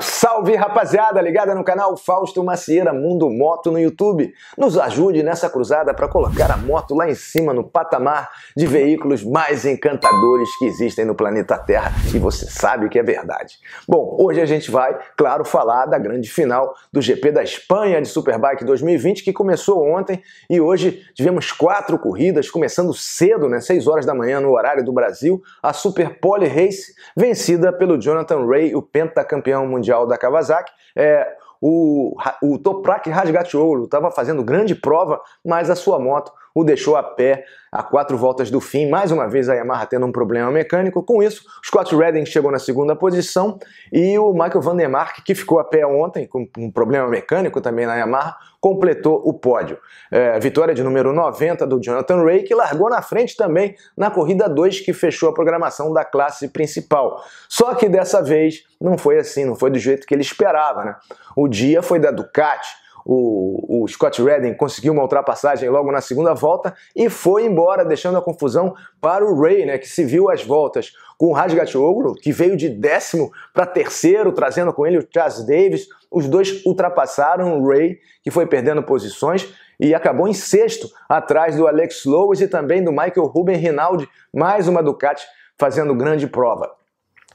Salve rapaziada, ligada no canal Fausto Macieira Mundo Moto no YouTube. Nos ajude nessa cruzada para colocar a moto lá em cima no patamar de veículos mais encantadores que existem no planeta Terra e você sabe que é verdade. Bom, hoje a gente vai, claro, falar da grande final do GP da Espanha de Superbike 2020 que começou ontem e hoje tivemos quatro corridas, começando cedo, né, 6 horas da manhã no horário do Brasil, a Super Poli Race vencida pelo Jonathan Ray, o pentacampeão campeão mundial da Kawasaki, é, o, o Toprak Rasgatiolo estava fazendo grande prova, mas a sua moto o deixou a pé a quatro voltas do fim. Mais uma vez a Yamaha tendo um problema mecânico. Com isso, Scott Redding chegou na segunda posição e o Michael Van Mark, que ficou a pé ontem com um problema mecânico também na Yamaha, completou o pódio. É, vitória de número 90 do Jonathan Ray, que largou na frente também na corrida 2, que fechou a programação da classe principal. Só que dessa vez não foi assim, não foi do jeito que ele esperava. Né? O dia foi da Ducati o, o Scott Redding conseguiu uma ultrapassagem logo na segunda volta e foi embora, deixando a confusão para o Ray, né, que se viu às voltas com o Ogro, que veio de décimo para terceiro, trazendo com ele o Charles Davis. Os dois ultrapassaram o Ray, que foi perdendo posições e acabou em sexto, atrás do Alex Lowes e também do Michael Ruben Rinaldi, mais uma Ducati fazendo grande prova.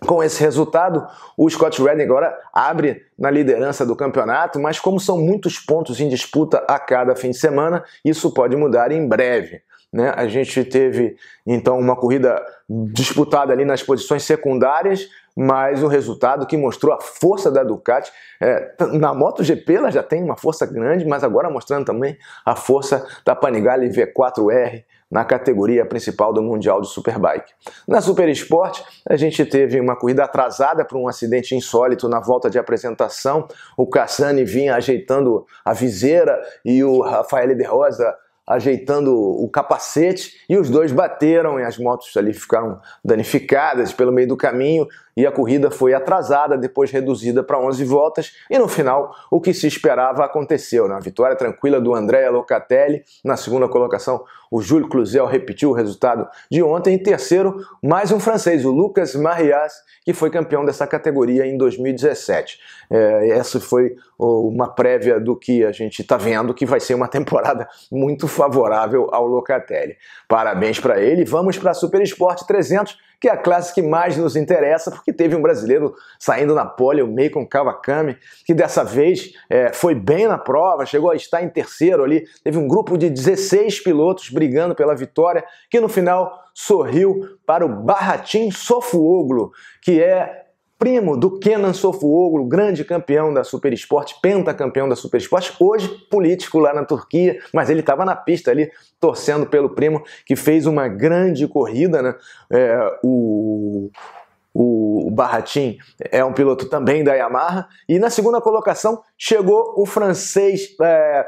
Com esse resultado, o Scott Redding agora abre na liderança do campeonato, mas como são muitos pontos em disputa a cada fim de semana, isso pode mudar em breve. Né? A gente teve então uma corrida disputada ali nas posições secundárias, mas o resultado que mostrou a força da Ducati é, na MotoGP ela já tem uma força grande, mas agora mostrando também a força da Panigale V4R na categoria principal do Mundial de Superbike. Na Super a gente teve uma corrida atrasada por um acidente insólito na volta de apresentação. O Cassani vinha ajeitando a viseira e o Rafael de Rosa ajeitando o capacete e os dois bateram e as motos ali ficaram danificadas pelo meio do caminho e a corrida foi atrasada, depois reduzida para 11 voltas e no final o que se esperava aconteceu. Na né? vitória tranquila do Andrea Locatelli, na segunda colocação o Júlio Cluzel repetiu o resultado de ontem e terceiro mais um francês, o Lucas Marias, que foi campeão dessa categoria em 2017. É, essa foi uma prévia do que a gente está vendo, que vai ser uma temporada muito favorável ao Locatelli. Parabéns para ele. Vamos para a Super Esporte 300 que é a classe que mais nos interessa, porque teve um brasileiro saindo na pole, o Meikon Kawakami, que dessa vez é, foi bem na prova, chegou a estar em terceiro ali. Teve um grupo de 16 pilotos brigando pela vitória, que no final sorriu para o Barratim Sofuoglu, que é primo do Kenan Sofuoglu, grande campeão da Super Esporte, pentacampeão da Super Esporte, hoje político lá na Turquia, mas ele estava na pista ali torcendo pelo primo, que fez uma grande corrida, né? É, o, o Barratin é um piloto também da Yamaha, e na segunda colocação chegou o francês é,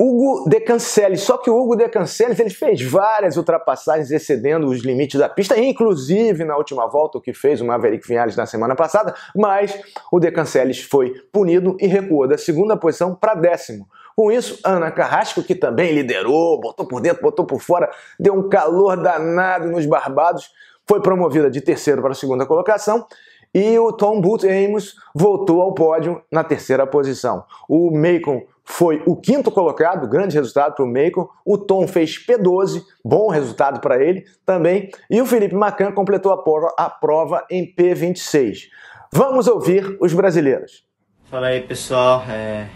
Hugo de Canceles. Só que o Hugo de Canceles ele fez várias ultrapassagens excedendo os limites da pista, inclusive na última volta, o que fez o Maverick Vinales na semana passada, mas o de Canceles foi punido e recuou da segunda posição para décimo. Com isso, Ana Carrasco, que também liderou, botou por dentro, botou por fora, deu um calor danado nos Barbados, foi promovida de terceiro para a segunda colocação e o Tom Booth Amos voltou ao pódio na terceira posição. O Macon foi o quinto colocado, grande resultado para o Macon. O Tom fez P12, bom resultado para ele também. E o Felipe Macan completou a prova, a prova em P26. Vamos ouvir os brasileiros. Fala aí pessoal, é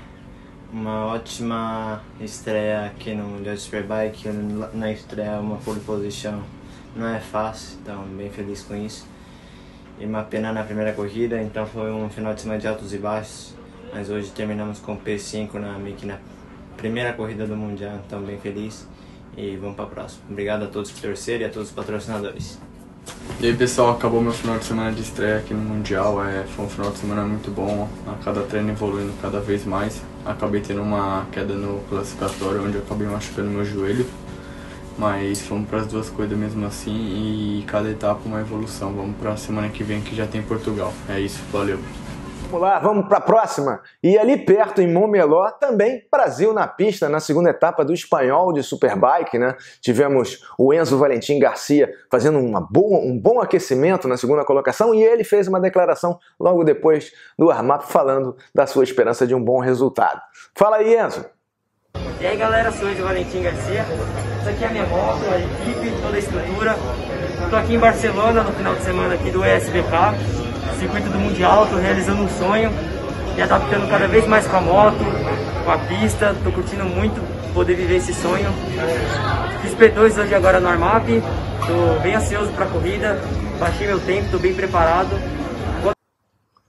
uma ótima estreia aqui no Mundial Superbike. Na estreia, uma pole position não é fácil, então bem feliz com isso. E uma pena na primeira corrida, então foi um final de semana de altos e baixos mas hoje terminamos com P5 na MIC primeira corrida do Mundial, então bem feliz e vamos para a próxima. Obrigado a todos que torceram e a todos os patrocinadores. E aí pessoal, acabou meu final de semana de estreia aqui no Mundial, é, foi um final de semana muito bom, a cada treino evoluindo cada vez mais. Acabei tendo uma queda no classificatório onde eu acabei machucando meu joelho, mas fomos para as duas coisas mesmo assim e cada etapa uma evolução. Vamos para a semana que vem que já tem Portugal. É isso, valeu. Vamos lá, vamos para a próxima. E ali perto, em Montmeló, também Brasil na pista, na segunda etapa do espanhol de Superbike, né? Tivemos o Enzo Valentim Garcia fazendo uma boa, um bom aquecimento na segunda colocação e ele fez uma declaração logo depois do armap falando da sua esperança de um bom resultado. Fala aí, Enzo. E aí, galera, sou o Enzo Valentim Garcia. Isso aqui é a minha moto, a equipe, toda a estrutura. Estou aqui em Barcelona no final de semana aqui do ESBK circuito do Mundial, estou realizando um sonho, me adaptando cada vez mais com a moto, com a pista, estou curtindo muito poder viver esse sonho. Fiz P2 hoje agora no Armap, estou bem ansioso para a corrida, baixei meu tempo, estou bem preparado.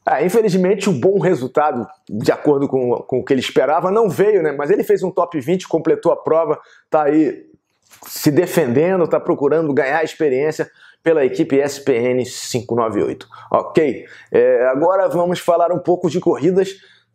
Ah, infelizmente, o bom resultado, de acordo com, com o que ele esperava, não veio, né? Mas ele fez um top 20, completou a prova, tá aí se defendendo, tá procurando ganhar experiência pela equipe SPN 598. Ok, é, agora vamos falar um pouco de corridas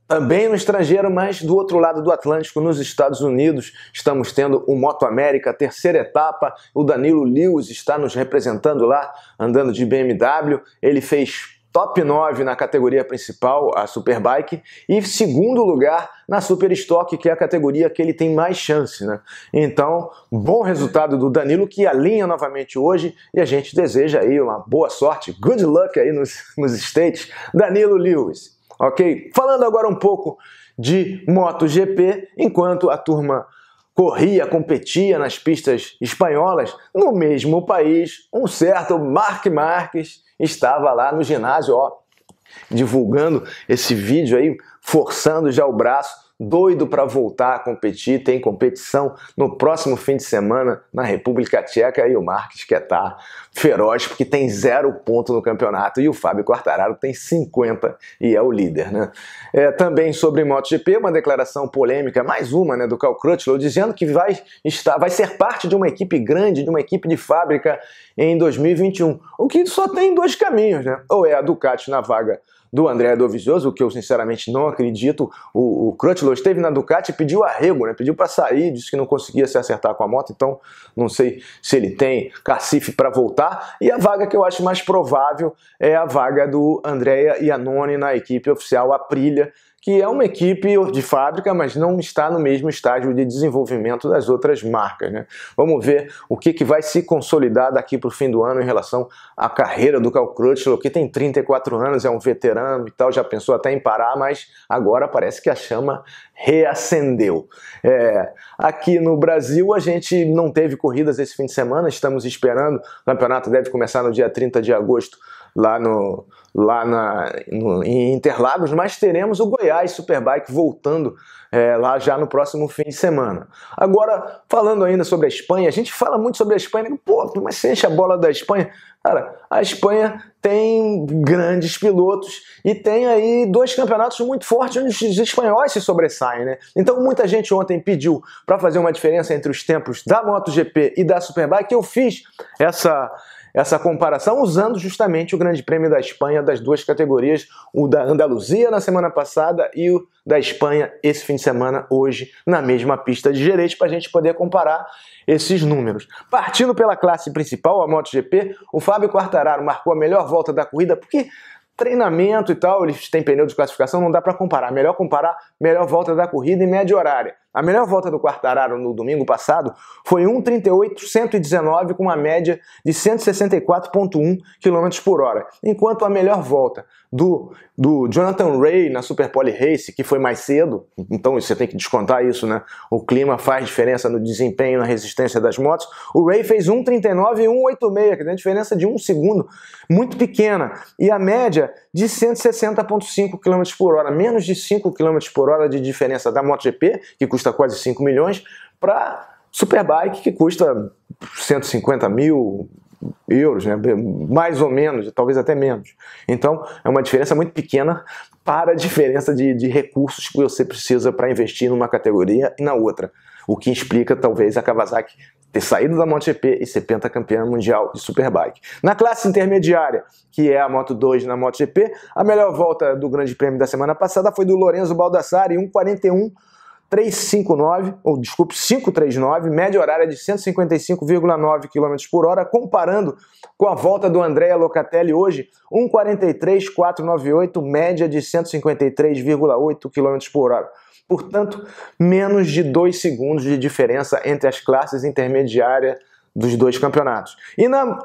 também no estrangeiro, mas do outro lado do Atlântico, nos Estados Unidos, estamos tendo o Moto América, terceira etapa. O Danilo Lewis está nos representando lá, andando de BMW. Ele fez top 9 na categoria principal, a Superbike, e segundo lugar na Super Stock, que é a categoria que ele tem mais chance. Né? Então, bom resultado do Danilo, que alinha novamente hoje, e a gente deseja aí uma boa sorte, good luck aí nos, nos States, Danilo Lewis. Ok? Falando agora um pouco de MotoGP, enquanto a turma corria, competia nas pistas espanholas, no mesmo país, um certo Mark Marques estava lá no ginásio, ó, divulgando esse vídeo aí, forçando já o braço doido para voltar a competir, tem competição no próximo fim de semana na República Tcheca e o Marques que tá feroz porque tem zero ponto no campeonato e o Fábio Quartararo tem 50 e é o líder, né? É, também sobre MotoGP, uma declaração polêmica, mais uma, né, do Cal Crutchlow, dizendo que vai estar, vai ser parte de uma equipe grande, de uma equipe de fábrica em 2021, o que só tem dois caminhos, né? Ou é a Ducati na vaga do André Dovizioso, o que eu sinceramente não acredito. O, o Crutchlow esteve na Ducati e pediu arrego, né? pediu para sair, disse que não conseguia se acertar com a moto, então não sei se ele tem cacife para voltar. E a vaga que eu acho mais provável é a vaga do Andrea Iannone na equipe oficial Aprilia que é uma equipe de fábrica, mas não está no mesmo estágio de desenvolvimento das outras marcas. Né? Vamos ver o que, que vai se consolidar daqui para o fim do ano em relação à carreira do Cal Crutchlow, que tem 34 anos, é um veterano e tal, já pensou até em parar, mas agora parece que a chama reacendeu. É, aqui no Brasil a gente não teve corridas esse fim de semana, estamos esperando, o campeonato deve começar no dia 30 de agosto lá, no, lá na, no, em Interlagos, mas teremos o Goiás Superbike voltando é, lá já no próximo fim de semana. Agora, falando ainda sobre a Espanha, a gente fala muito sobre a Espanha, pô, mas você enche a bola da Espanha. Cara, a Espanha tem grandes pilotos e tem aí dois campeonatos muito fortes onde os espanhóis se sobressaem, né? Então muita gente ontem pediu para fazer uma diferença entre os tempos da MotoGP e da Superbike. Eu fiz essa essa comparação usando justamente o Grande Prêmio da Espanha das duas categorias, o da Andaluzia na semana passada e o da Espanha esse fim de semana, hoje, na mesma pista de gerente, para a gente poder comparar esses números. Partindo pela classe principal, a MotoGP, o Fábio Quartararo marcou a melhor volta da corrida, porque treinamento e tal, eles têm pneu de classificação, não dá para comparar. Melhor comparar melhor volta da corrida e média horária. A melhor volta do Quartararo no domingo passado foi 1,38,119 com uma média de 164,1 km por hora, enquanto a melhor volta do, do Jonathan Ray na Superpole Race, que foi mais cedo, então você tem que descontar isso, né? O clima faz diferença no desempenho, na resistência das motos. O Ray fez 1.39.186, que é a diferença de um segundo, muito pequena, e a média de 160,5 km por hora, menos de 5 km por hora de diferença da MotoGP, que custa custa quase 5 milhões, para Superbike, que custa 150 mil euros, né? mais ou menos, talvez até menos. Então, é uma diferença muito pequena para a diferença de, de recursos que você precisa para investir numa categoria e na outra. O que explica, talvez, a Kawasaki ter saído da MotoGP e ser pentacampeã mundial de Superbike. Na classe intermediária, que é a Moto 2 na MotoGP, a melhor volta do Grande Prêmio da semana passada foi do Lorenzo Baldassari, 1,41 359, ou desculpe, 539, média horária de 155,9 km por hora, comparando com a volta do Andrea Locatelli hoje, 1,43,498, média de 153,8 km por hora. Portanto, menos de 2 segundos de diferença entre as classes intermediárias dos dois campeonatos. E na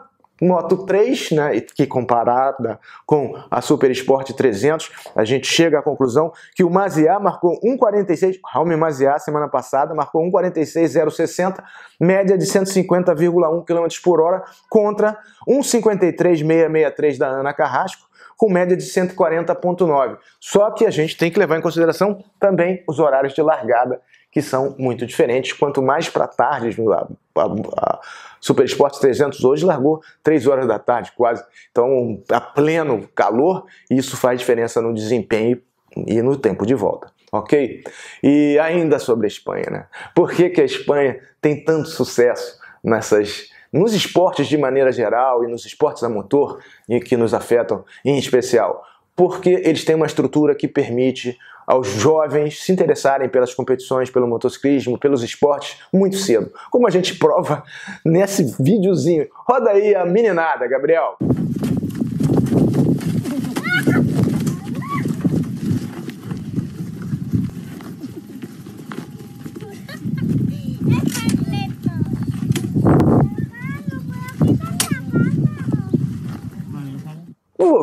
Moto 3, né, que comparada com a Super Sport 300, a gente chega à conclusão que o Maziá marcou 1,46, Raul Maziá, semana passada, marcou 1,46,060, média de 150,1 km por hora, contra 1,53,663 da Ana Carrasco, com média de 140,9. Só que a gente tem que levar em consideração também os horários de largada que são muito diferentes. Quanto mais para tarde, a, a, a Super Esporte 300 hoje largou 3 horas da tarde quase. Então, a tá pleno calor, isso faz diferença no desempenho e no tempo de volta. Ok? E ainda sobre a Espanha, né? Por que, que a Espanha tem tanto sucesso nessas nos esportes de maneira geral e nos esportes a motor e que nos afetam em especial, porque eles têm uma estrutura que permite aos jovens se interessarem pelas competições, pelo motociclismo, pelos esportes muito cedo, como a gente prova nesse videozinho. Roda aí a meninada, Gabriel!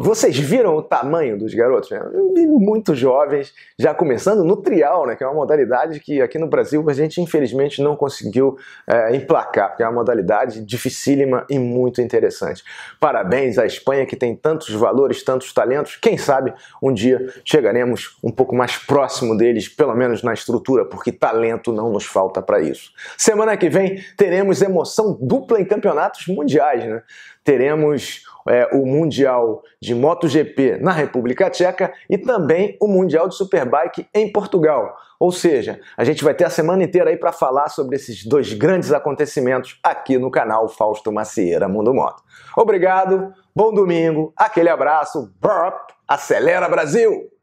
Vocês viram o tamanho dos garotos? Né? Muito jovens, já começando no trial, né? que é uma modalidade que aqui no Brasil a gente infelizmente não conseguiu é, emplacar, porque é uma modalidade dificílima e muito interessante. Parabéns à Espanha que tem tantos valores, tantos talentos. Quem sabe um dia chegaremos um pouco mais próximo deles, pelo menos na estrutura, porque talento não nos falta para isso. Semana que vem teremos emoção dupla em campeonatos mundiais. Né? teremos é, o Mundial de MotoGP na República Tcheca e também o Mundial de Superbike em Portugal. Ou seja, a gente vai ter a semana inteira aí para falar sobre esses dois grandes acontecimentos aqui no canal Fausto Macieira Mundo Moto. Obrigado, bom domingo, aquele abraço, burp, acelera Brasil!